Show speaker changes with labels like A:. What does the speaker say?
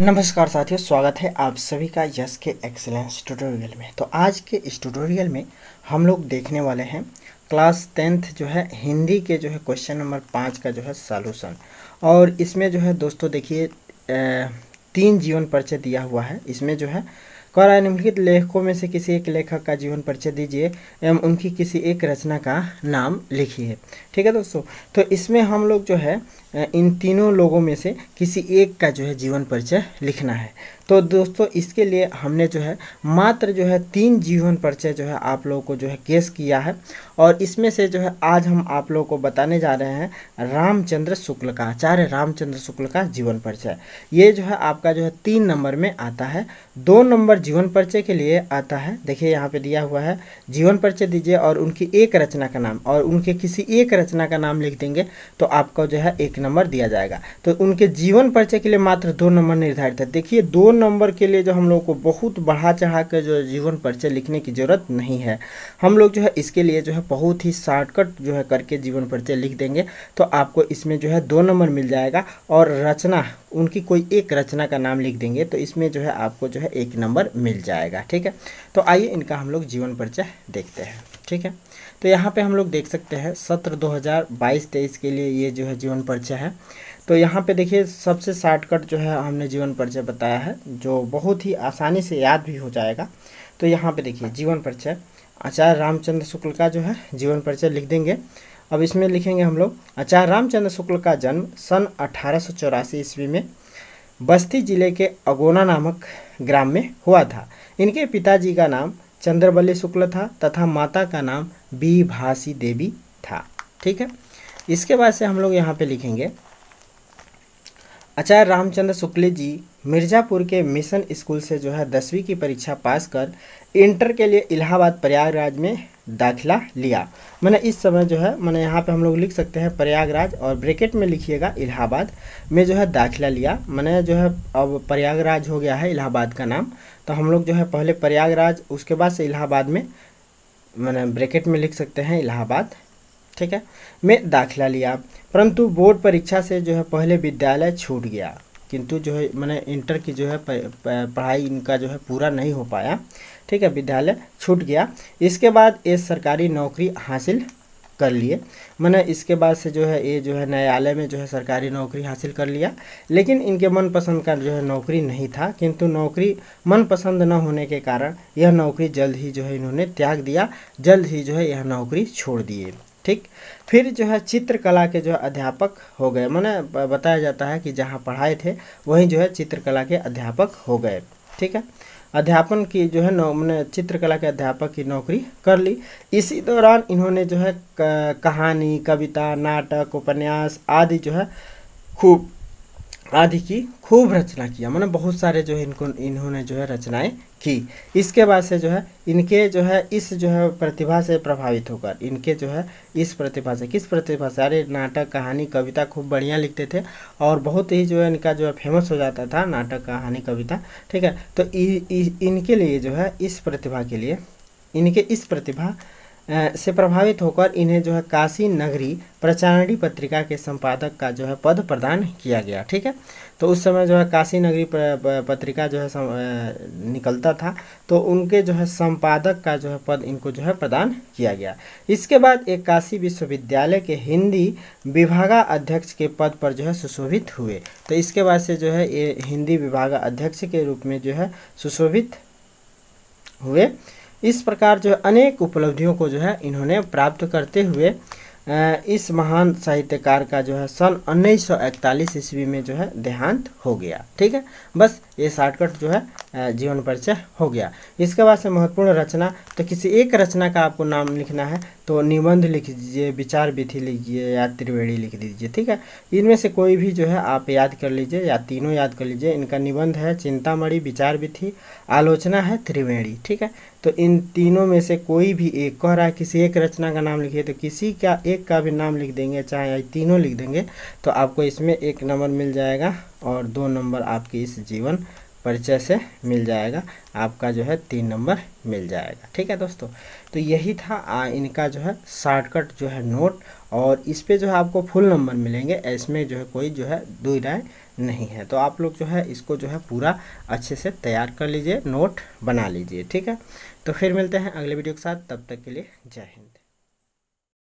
A: नमस्कार साथियों स्वागत है आप सभी का यस के एक्सेलेंस ट्यूटोरियल में तो आज के इस ट्यूटोरियल में हम लोग देखने वाले हैं क्लास टेंथ जो है हिंदी के जो है क्वेश्चन नंबर पाँच का जो है सॉल्यूशन और इसमें जो है दोस्तों देखिए तीन जीवन परिचय दिया हुआ है इसमें जो है कौरा निम्नलिखित लेखकों में से किसी एक लेखक का जीवन परिचय दीजिए एवं उनकी किसी एक रचना का नाम लिखिए ठीक है दोस्तों तो इसमें हम लोग जो है इन तीनों लोगों में से किसी एक का जो है जीवन परिचय लिखना है तो दोस्तों इसके लिए हमने जो है मात्र जो है तीन जीवन परिचय जो है आप लोगों को जो है केस किया है और इसमें से जो है आज हम आप लोगों को बताने जा रहे हैं रामचंद्र शुक्ल का आचार्य रामचंद्र शुक्ल का जीवन परिचय ये जो है आपका जो है तीन नंबर में आता है दो नंबर जीवन परिचय के लिए आता है देखिए यहाँ पे दिया हुआ है जीवन परिचय दीजिए और उनकी एक रचना का नाम और उनके किसी एक रचना का नाम लिख देंगे तो आपका जो है एक नंबर दिया जाएगा तो उनके जीवन परिचय के लिए मात्र दो नंबर निर्धारित है देखिए दो नंबर के लिए जो हम लोग को बहुत बढ़ा चढ़ा कर जो जीवन परिचय लिखने की ज़रूरत नहीं है हम लोग जो है इसके लिए जो है बहुत ही शॉर्टकट जो है करके जीवन परिचय लिख देंगे तो आपको इसमें जो है दो नंबर मिल जाएगा और रचना उनकी कोई एक रचना का नाम लिख देंगे तो इसमें जो है आपको जो है एक नंबर मिल जाएगा ठीक है तो आइए इनका हम लोग जीवन परिचय देखते हैं ठीक है तो यहाँ पे हम लोग देख सकते हैं सत्र 2022-23 के लिए ये जो है जीवन परिचय है तो यहाँ पे देखिए सबसे शॉर्टकट जो है हमने जीवन परिचय बताया है जो बहुत ही आसानी से याद भी हो जाएगा तो यहाँ पे देखिए जीवन परिचय आचार्य रामचंद्र शुक्ल का जो है जीवन परिचय लिख देंगे अब इसमें लिखेंगे हम लोग आचार्य रामचंद्र शुक्ल का जन्म सन अठारह ईस्वी में बस्ती जिले के अगोना नामक ग्राम में हुआ था इनके पिताजी का नाम चंद्रबली शुक्ल था तथा माता का नाम बीभासी देवी था ठीक है इसके बाद से हम लोग यहाँ पे लिखेंगे आचार्य रामचंद्र शुक्ल जी मिर्ज़ापुर के मिशन स्कूल से जो है दसवीं की परीक्षा पास कर इंटर के लिए इलाहाबाद प्रयागराज में दाखिला लिया मैंने इस समय जो है मैंने यहाँ पे हम लोग लिख सकते हैं प्रयागराज और ब्रैकेट में लिखिएगा इलाहाबाद में जो है दाखिला लिया मैंने जो है अब प्रयागराज हो गया है इलाहाबाद का नाम तो हम लोग जो है पहले प्रयागराज उसके बाद से इलाहाबाद में मैंने ब्रैकेट में लिख सकते हैं इलाहाबाद ठीक है में दाखिला लिया परंतु बोर्ड परीक्षा से जो है पहले विद्यालय छूट गया किंतु जो है मैंने इंटर की जो है पढ़ाई इनका जो है पूरा नहीं हो पाया ठीक है विद्यालय छूट गया इसके बाद ये सरकारी नौकरी हासिल कर लिए मैंने इसके बाद से जो है ये जो है न्यायालय में जो है सरकारी नौकरी हासिल कर लिया लेकिन इनके मनपसंद का जो है नौकरी नहीं था किंतु नौकरी मनपसंद न होने के कारण यह नौकरी जल्द ही जो है इन्होंने त्याग दिया जल्द ही जो है यह नौकरी छोड़ दिए ठीक फिर जो है चित्रकला के जो है अध्यापक हो गए मैंने बताया जाता है कि जहाँ पढ़ाए थे वहीं जो है चित्रकला के अध्यापक हो गए ठीक है अध्यापन की जो है नौ मैंने चित्रकला के अध्यापक की नौकरी कर ली इसी दौरान इन्होंने जो है कहानी कविता नाटक उपन्यास आदि जो है खूब आदि की खूब रचना किया मैंने बहुत सारे जो है इनको इन्होंने जो है रचनाएं की इसके बाद से जो है इनके जो है इस जो है प्रतिभा से प्रभावित होकर इनके जो है इस प्रतिभा से किस प्रतिभा से अरे नाटक कहानी कविता खूब बढ़िया लिखते थे और बहुत ही जो है इनका जो है फेमस हो जाता था नाटक कहानी कविता ठीक है तो इ, इ, इनके लिए जो है इस प्रतिभा के लिए इनके इस प्रतिभा से प्रभावित होकर इन्हें जो है काशी नगरी प्रचारणी पत्रिका के संपादक का जो है पद प्रदान किया गया ठीक है तो उस समय जो है काशी नगरी पत्रिका जो है निकलता था तो उनके जो है संपादक का जो है पद इनको जो है प्रदान किया गया इसके बाद एक काशी विश्वविद्यालय के हिंदी विभागा अध्यक्ष के पद पर जो है सुशोभित हुए तो इसके बाद से जो है ये हिंदी विभागा अध्यक्ष के रूप में जो है सुशोभित हुए इस प्रकार जो अनेक उपलब्धियों को जो है इन्होंने प्राप्त करते हुए इस महान साहित्यकार का जो है सन 1941 ईस्वी में जो है देहांत हो गया ठीक है बस ये शॉर्टकट जो है जीवन परिचय हो गया इसके बाद से महत्वपूर्ण रचना तो किसी एक रचना का आपको नाम लिखना है तो निबंध लिख दीजिए विचार विधि लिखिए या त्रिवेणी लिख दीजिए ठीक है इनमें से कोई भी जो है आप याद कर लीजिए या तीनों याद कर लीजिए इनका निबंध है चिंतामणि विचार विधि आलोचना है त्रिवेणी ठीक है तो इन तीनों में से कोई भी एक कह रहा है किसी एक रचना का नाम लिखिए तो किसी का एक का भी नाम लिख देंगे चाहे तीनों लिख देंगे तो आपको इसमें एक नंबर मिल जाएगा और दो नंबर आपके इस जीवन परिचय से मिल जाएगा आपका जो है तीन नंबर मिल जाएगा ठीक है दोस्तों तो यही था आ, इनका जो है शॉर्टकट जो है नोट और इस पर जो है आपको फुल नंबर मिलेंगे इसमें जो है कोई जो है दुई राय नहीं है तो आप लोग जो है इसको जो है पूरा अच्छे से तैयार कर लीजिए नोट बना लीजिए ठीक है तो फिर मिलते हैं अगले वीडियो के साथ तब तक के लिए जय हिंद